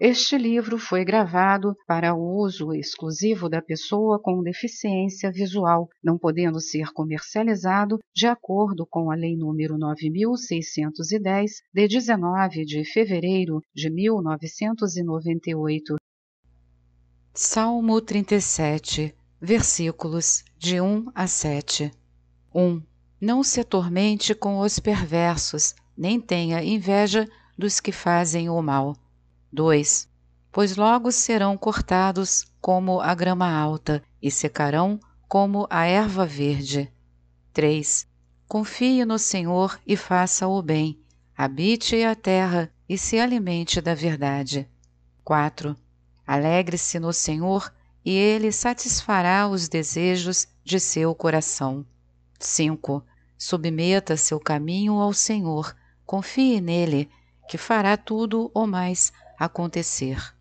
Este livro foi gravado para uso exclusivo da pessoa com deficiência visual, não podendo ser comercializado de acordo com a Lei nº 9610 de 19 de fevereiro de 1998. Salmo 37, versículos de 1 a 7. 1. Não se atormente com os perversos, nem tenha inveja dos que fazem o mal 2. Pois logo serão cortados como a grama alta e secarão como a erva verde. 3. Confie no Senhor e faça o bem, habite a terra e se alimente da verdade. 4. Alegre-se no Senhor e ele satisfará os desejos de seu coração. 5. Submeta seu caminho ao Senhor, confie nele, que fará tudo ou mais acontecer.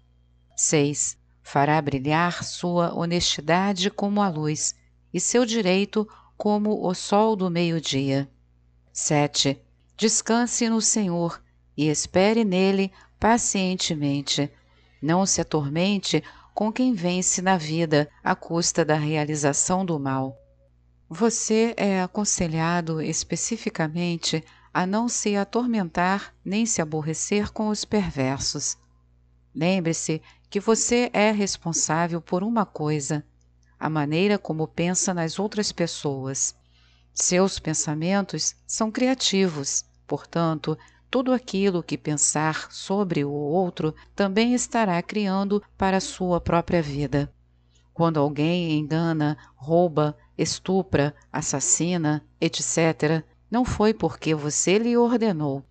6. Fará brilhar sua honestidade como a luz, e seu direito como o sol do meio-dia. 7. Descanse no Senhor e espere nele pacientemente. Não se atormente com quem vence na vida à custa da realização do mal. Você é aconselhado especificamente a não se atormentar nem se aborrecer com os perversos. Lembre-se que você é responsável por uma coisa: a maneira como pensa nas outras pessoas. Seus pensamentos são criativos, portanto, tudo aquilo que pensar sobre o outro também estará criando para a sua própria vida. Quando alguém engana, rouba, estupra, assassina, etc., não foi porque você lhe ordenou,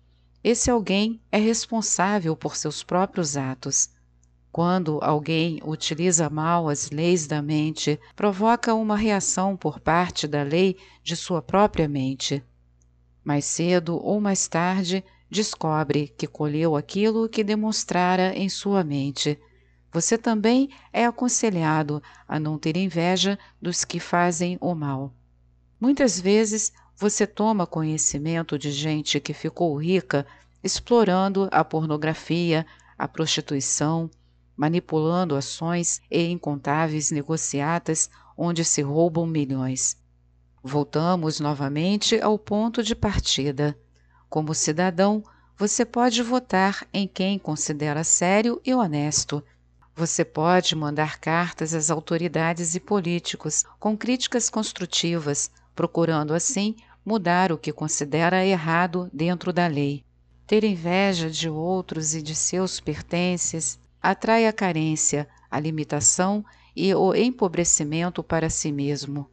esse alguém é responsável por seus próprios atos. Quando alguém utiliza mal as leis da mente, provoca uma reação por parte da lei de sua própria mente. Mais cedo ou mais tarde, descobre que colheu aquilo que demonstrara em sua mente. Você também é aconselhado a não ter inveja dos que fazem o mal. Muitas vezes você toma conhecimento de gente que ficou rica explorando a pornografia, a prostituição, manipulando ações e incontáveis negociatas onde se roubam milhões. Voltamos novamente ao ponto de partida. Como cidadão, você pode votar em quem considera sério e honesto. Você pode mandar cartas às autoridades e políticos com críticas construtivas, procurando assim mudar o que considera errado dentro da lei. Ter inveja de outros e de seus pertences atrai a carência, a limitação e o empobrecimento para si mesmo.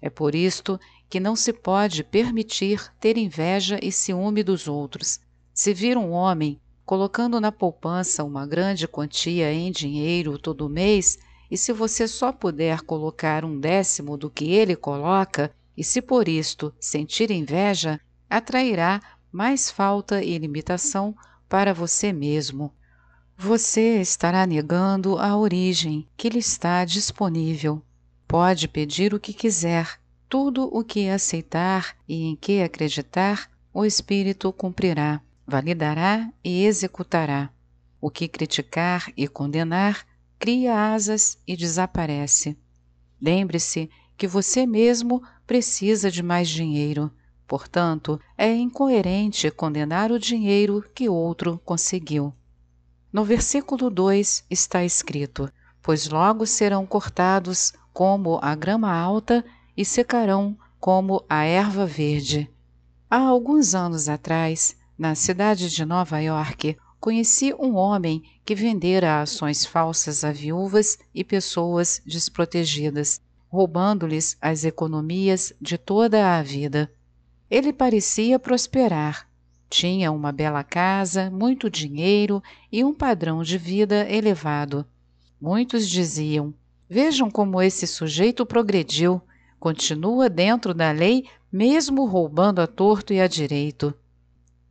É por isto que não se pode permitir ter inveja e ciúme dos outros. Se vir um homem colocando na poupança uma grande quantia em dinheiro todo mês, e se você só puder colocar um décimo do que ele coloca, e se por isto sentir inveja, atrairá mais falta e limitação para você mesmo. Você estará negando a origem que lhe está disponível. Pode pedir o que quiser, tudo o que aceitar e em que acreditar, o Espírito cumprirá, validará e executará. O que criticar e condenar, cria asas e desaparece. Lembre-se que você mesmo precisa de mais dinheiro. Portanto, é incoerente condenar o dinheiro que outro conseguiu. No versículo 2 está escrito: Pois logo serão cortados como a grama alta e secarão como a erva verde. Há alguns anos atrás, na cidade de Nova York, conheci um homem que vendera ações falsas a viúvas e pessoas desprotegidas roubando-lhes as economias de toda a vida. Ele parecia prosperar. Tinha uma bela casa, muito dinheiro e um padrão de vida elevado. Muitos diziam: Vejam como esse sujeito progrediu, continua dentro da lei, mesmo roubando a torto e a direito.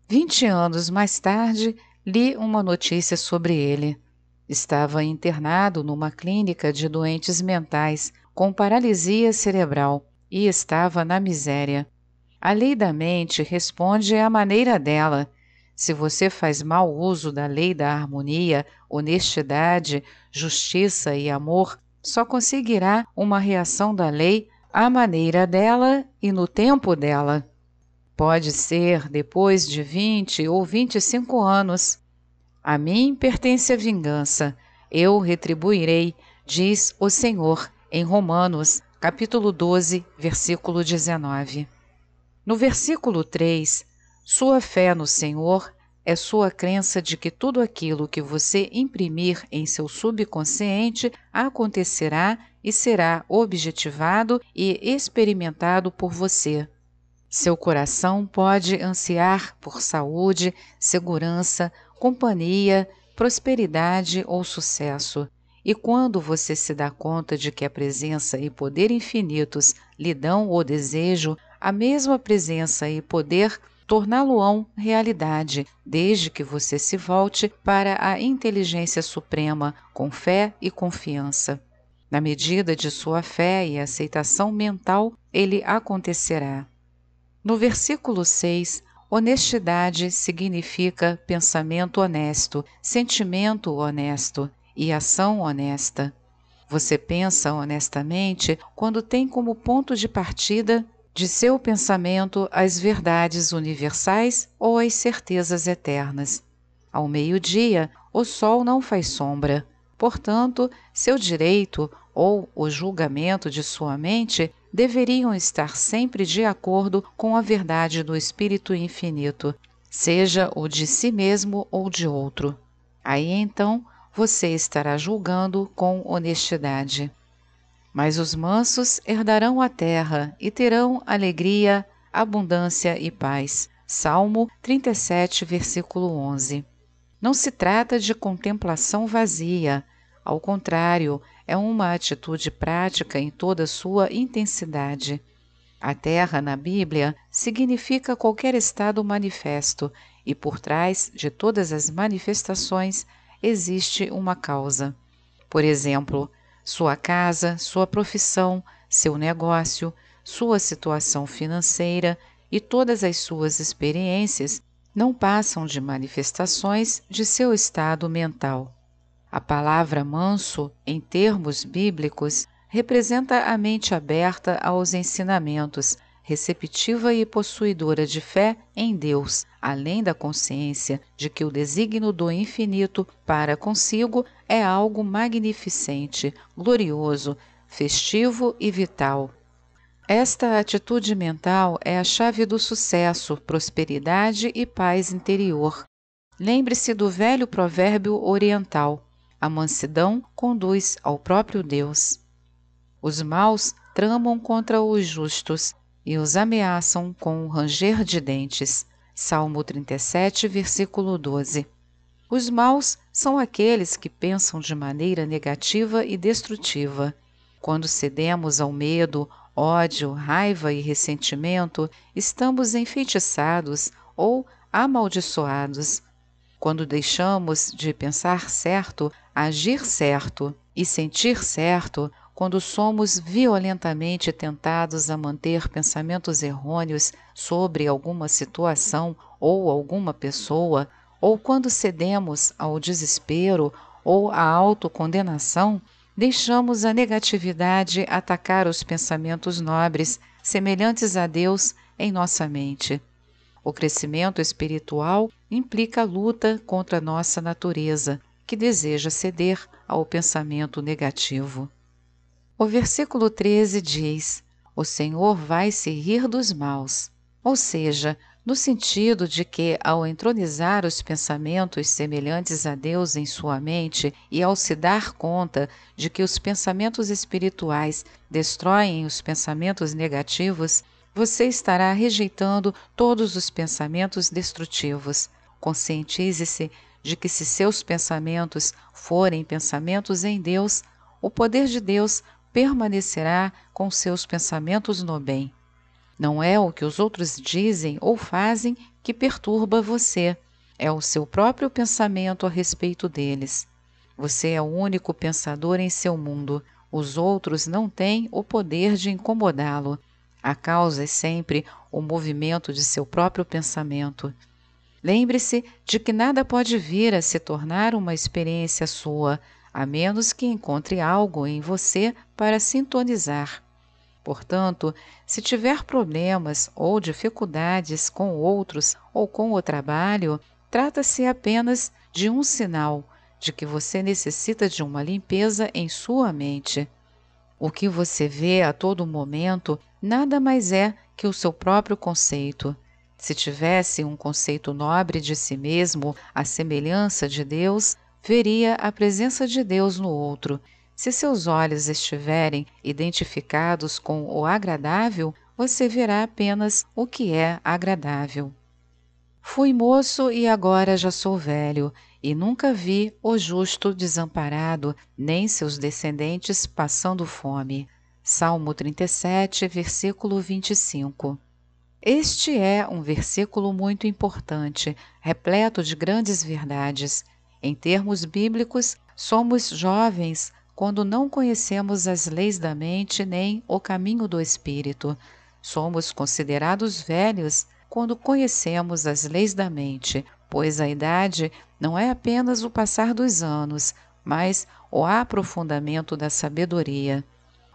Vinte anos mais tarde, li uma notícia sobre ele. Estava internado numa clínica de doentes mentais, com paralisia cerebral e estava na miséria. A lei da mente responde à maneira dela. Se você faz mau uso da lei da harmonia, honestidade, justiça e amor, só conseguirá uma reação da lei à maneira dela e no tempo dela. Pode ser depois de 20 ou 25 anos. A mim pertence a vingança, eu retribuirei, diz o Senhor em Romanos, capítulo 12, versículo 19. No versículo 3, sua fé no Senhor é sua crença de que tudo aquilo que você imprimir em seu subconsciente acontecerá e será objetivado e experimentado por você. Seu coração pode ansiar por saúde, segurança, companhia, prosperidade ou sucesso. E quando você se dá conta de que a presença e poder infinitos lhe dão o desejo, a mesma presença e poder torná-lo-ão realidade, desde que você se volte para a inteligência suprema com fé e confiança. Na medida de sua fé e aceitação mental, ele acontecerá. No versículo 6, honestidade significa pensamento honesto, sentimento honesto, e ação honesta. Você pensa honestamente quando tem como ponto de partida de seu pensamento as verdades universais ou as certezas eternas. Ao meio-dia, o sol não faz sombra. Portanto, seu direito ou o julgamento de sua mente deveriam estar sempre de acordo com a verdade do Espírito Infinito, seja o de si mesmo ou de outro. Aí então, você estará julgando com honestidade. Mas os mansos herdarão a terra e terão alegria, abundância e paz. Salmo 37, versículo 11. Não se trata de contemplação vazia, ao contrário, é uma atitude prática em toda sua intensidade. A terra na Bíblia significa qualquer estado manifesto, e por trás de todas as manifestações existe uma causa. Por exemplo, sua casa, sua profissão, seu negócio, sua situação financeira e todas as suas experiências não passam de manifestações de seu estado mental. A palavra manso, em termos bíblicos, representa a mente aberta aos ensinamentos, receptiva e possuidora de fé em Deus, além da consciência de que o desígnio do infinito para consigo é algo magnificente, glorioso, festivo e vital. Esta atitude mental é a chave do sucesso, prosperidade e paz interior. Lembre-se do velho provérbio oriental: a mansidão conduz ao próprio Deus. Os maus tramam contra os justos, e os ameaçam com um ranger de dentes. Salmo 37, versículo 12. Os maus são aqueles que pensam de maneira negativa e destrutiva. Quando cedemos ao medo, ódio, raiva e ressentimento, estamos enfeitiçados ou amaldiçoados. Quando deixamos de pensar certo, agir certo e sentir certo, quando somos violentamente tentados a manter pensamentos errôneos sobre alguma situação ou alguma pessoa, ou quando cedemos ao desespero ou à autocondenação, deixamos a negatividade atacar os pensamentos nobres, semelhantes a Deus, em nossa mente. O crescimento espiritual implica luta contra nossa natureza, que deseja ceder ao pensamento negativo. O versículo 13 diz: O Senhor vai se rir dos maus. Ou seja, no sentido de que, ao entronizar os pensamentos semelhantes a Deus em sua mente e ao se dar conta de que os pensamentos espirituais destroem os pensamentos negativos, você estará rejeitando todos os pensamentos destrutivos. Conscientize-se de que, se seus pensamentos forem pensamentos em Deus, o poder de Deus permanecerá com seus pensamentos no bem. Não é o que os outros dizem ou fazem que perturba você, é o seu próprio pensamento a respeito deles. Você é o único pensador em seu mundo, os outros não têm o poder de incomodá-lo. A causa é sempre o movimento de seu próprio pensamento. Lembre-se de que nada pode vir a se tornar uma experiência sua, a menos que encontre algo em você para sintonizar. Portanto, se tiver problemas ou dificuldades com outros ou com o trabalho, trata-se apenas de um sinal de que você necessita de uma limpeza em sua mente. O que você vê a todo momento nada mais é que o seu próprio conceito. Se tivesse um conceito nobre de si mesmo, à semelhança de Deus, veria a presença de Deus no outro. Se seus olhos estiverem identificados com o agradável, você verá apenas o que é agradável. Fui moço e agora já sou velho, e nunca vi o justo desamparado, nem seus descendentes passando fome. Salmo 37, versículo 25. Este é um versículo muito importante, repleto de grandes verdades. Em termos bíblicos, somos jovens quando não conhecemos as leis da mente nem o caminho do espírito. Somos considerados velhos quando conhecemos as leis da mente, pois a idade não é apenas o passar dos anos, mas o aprofundamento da sabedoria.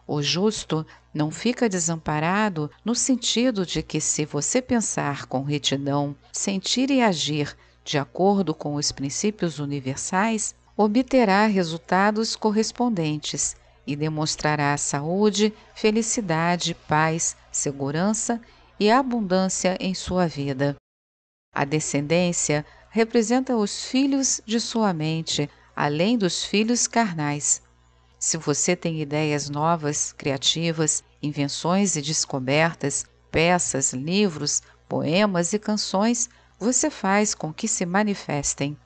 O justo não fica desamparado no sentido de que, se você pensar com retidão, sentir e agir de acordo com os princípios universais, obterá resultados correspondentes e demonstrará saúde, felicidade, paz, segurança e abundância em sua vida. A descendência representa os filhos de sua mente, além dos filhos carnais. Se você tem ideias novas, criativas, invenções e descobertas, peças, livros, poemas e canções, você faz com que se manifestem.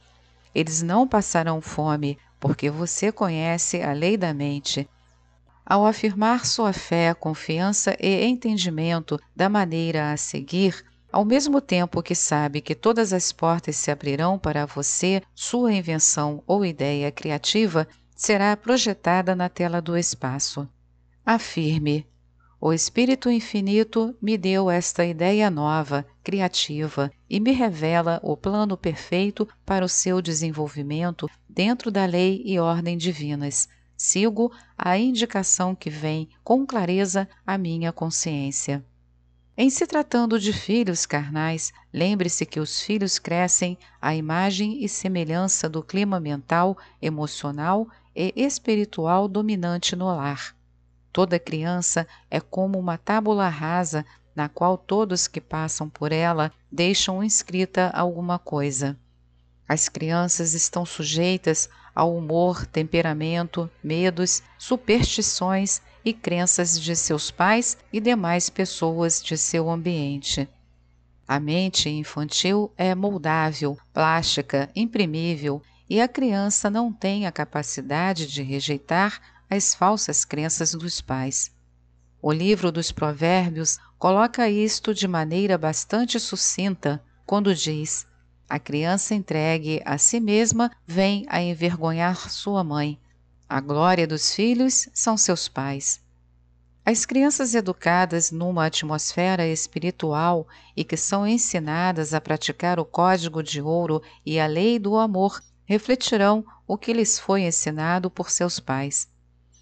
Eles não passarão fome, porque você conhece a lei da mente. Ao afirmar sua fé, confiança e entendimento da maneira a seguir, ao mesmo tempo que sabe que todas as portas se abrirão para você, sua invenção ou ideia criativa será projetada na tela do espaço. Afirme: o Espírito Infinito me deu esta ideia nova, criativa, e me revela o plano perfeito para o seu desenvolvimento dentro da lei e ordem divinas. Sigo a indicação que vem com clareza à minha consciência. Em se tratando de filhos carnais, lembre-se que os filhos crescem à imagem e semelhança do clima mental, emocional e espiritual dominante no lar. Toda criança é como uma tábula rasa na qual todos que passam por ela deixam inscrita alguma coisa. As crianças estão sujeitas ao humor, temperamento, medos, superstições e crenças de seus pais e demais pessoas de seu ambiente. A mente infantil é moldável, plástica, imprimível e a criança não tem a capacidade de rejeitar às falsas crenças dos pais. O livro dos Provérbios coloca isto de maneira bastante sucinta quando diz: A criança entregue a si mesma vem a envergonhar sua mãe. A glória dos filhos são seus pais. As crianças educadas numa atmosfera espiritual e que são ensinadas a praticar o código de ouro e a lei do amor refletirão o que lhes foi ensinado por seus pais.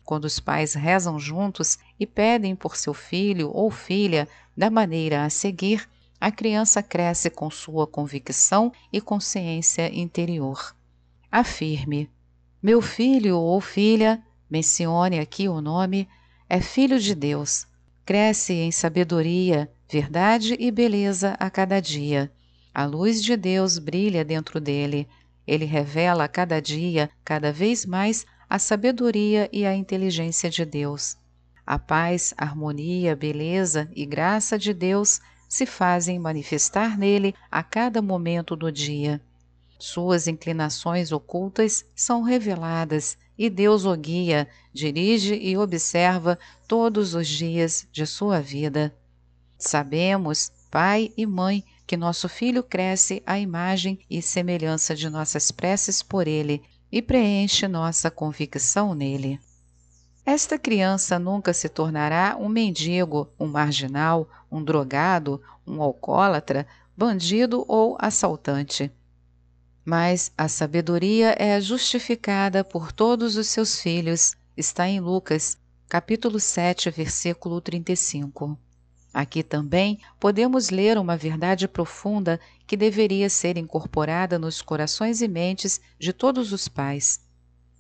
Quando os pais rezam juntos e pedem por seu filho ou filha da maneira a seguir, a criança cresce com sua convicção e consciência interior. Afirme: Meu filho ou filha, mencione aqui o nome, é filho de Deus. Cresce em sabedoria, verdade e beleza a cada dia. A luz de Deus brilha dentro dele. Ele revela a cada dia, cada vez mais, a sabedoria e a inteligência de Deus. A paz, harmonia, beleza e graça de Deus se fazem manifestar nele a cada momento do dia. Suas inclinações ocultas são reveladas e Deus o guia, dirige e observa todos os dias de sua vida. Sabemos, pai e mãe, que nosso filho cresce à imagem e semelhança de nossas preces por ele, e preenche nossa convicção nele. Esta criança nunca se tornará um mendigo, um marginal, um drogado, um alcoólatra, bandido ou assaltante. Mas a sabedoria é justificada por todos os seus filhos, está em Lucas, capítulo 7, versículo 35. Aqui também podemos ler uma verdade profunda que deveria ser incorporada nos corações e mentes de todos os pais.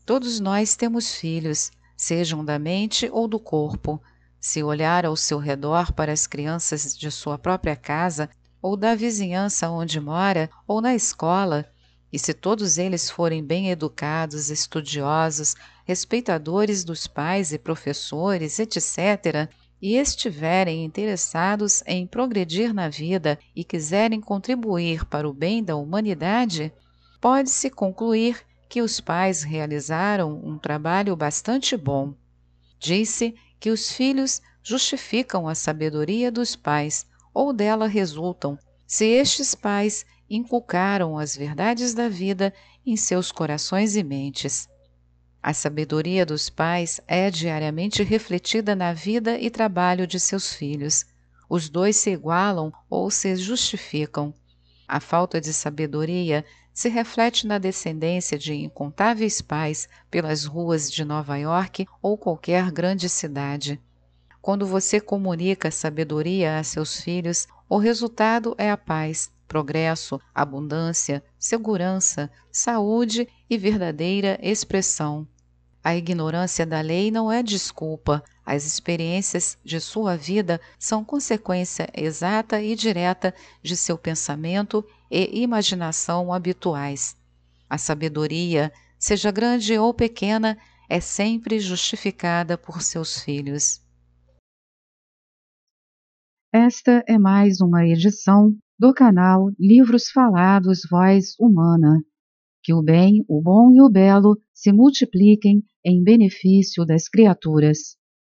Todos nós temos filhos, sejam da mente ou do corpo. Se olhar ao seu redor para as crianças de sua própria casa, ou da vizinhança onde mora, ou na escola, e se todos eles forem bem educados, estudiosos, respeitadores dos pais e professores, etc., e estiverem interessados em progredir na vida e quiserem contribuir para o bem da humanidade, pode-se concluir que os pais realizaram um trabalho bastante bom. Disse que os filhos justificam a sabedoria dos pais ou dela resultam, se estes pais inculcaram as verdades da vida em seus corações e mentes. A sabedoria dos pais é diariamente refletida na vida e trabalho de seus filhos. Os dois se igualam ou se justificam. A falta de sabedoria se reflete na descendência de incontáveis pais pelas ruas de Nova York ou qualquer grande cidade. Quando você comunica sabedoria a seus filhos, o resultado é a paz, progresso, abundância, segurança, saúde e verdadeira expressão. A ignorância da lei não é desculpa. As experiências de sua vida são consequência exata e direta de seu pensamento e imaginação habituais. A sabedoria, seja grande ou pequena, é sempre justificada por seus filhos. Esta é mais uma edição do canal Livros Falados Voz Humana que o bem, o bom e o belo se multipliquem em benefício das criaturas.